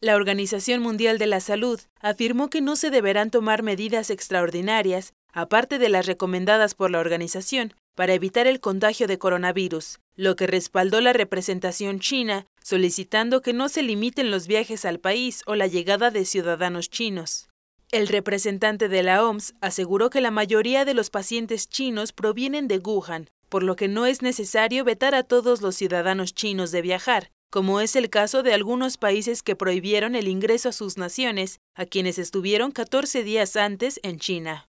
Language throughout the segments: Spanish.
La Organización Mundial de la Salud afirmó que no se deberán tomar medidas extraordinarias, aparte de las recomendadas por la organización, para evitar el contagio de coronavirus, lo que respaldó la representación china, solicitando que no se limiten los viajes al país o la llegada de ciudadanos chinos. El representante de la OMS aseguró que la mayoría de los pacientes chinos provienen de Wuhan, por lo que no es necesario vetar a todos los ciudadanos chinos de viajar, como es el caso de algunos países que prohibieron el ingreso a sus naciones a quienes estuvieron 14 días antes en China.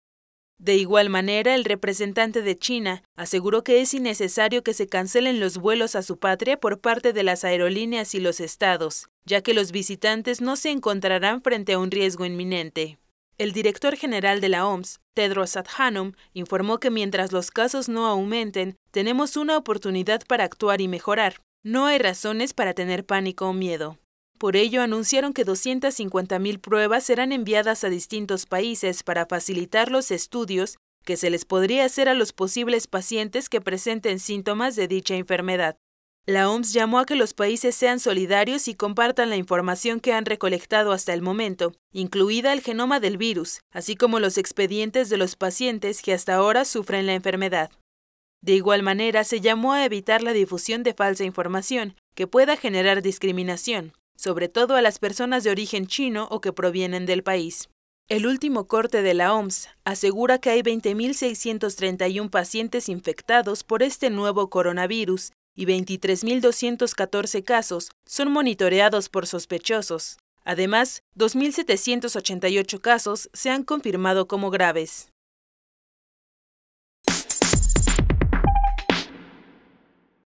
De igual manera, el representante de China aseguró que es innecesario que se cancelen los vuelos a su patria por parte de las aerolíneas y los estados, ya que los visitantes no se encontrarán frente a un riesgo inminente. El director general de la OMS, Tedros Adhanom, informó que mientras los casos no aumenten, tenemos una oportunidad para actuar y mejorar, no hay razones para tener pánico o miedo. Por ello, anunciaron que 250.000 pruebas serán enviadas a distintos países para facilitar los estudios que se les podría hacer a los posibles pacientes que presenten síntomas de dicha enfermedad. La OMS llamó a que los países sean solidarios y compartan la información que han recolectado hasta el momento, incluida el genoma del virus, así como los expedientes de los pacientes que hasta ahora sufren la enfermedad. De igual manera, se llamó a evitar la difusión de falsa información que pueda generar discriminación, sobre todo a las personas de origen chino o que provienen del país. El último corte de la OMS asegura que hay 20.631 pacientes infectados por este nuevo coronavirus y 23.214 casos son monitoreados por sospechosos. Además, 2.788 casos se han confirmado como graves.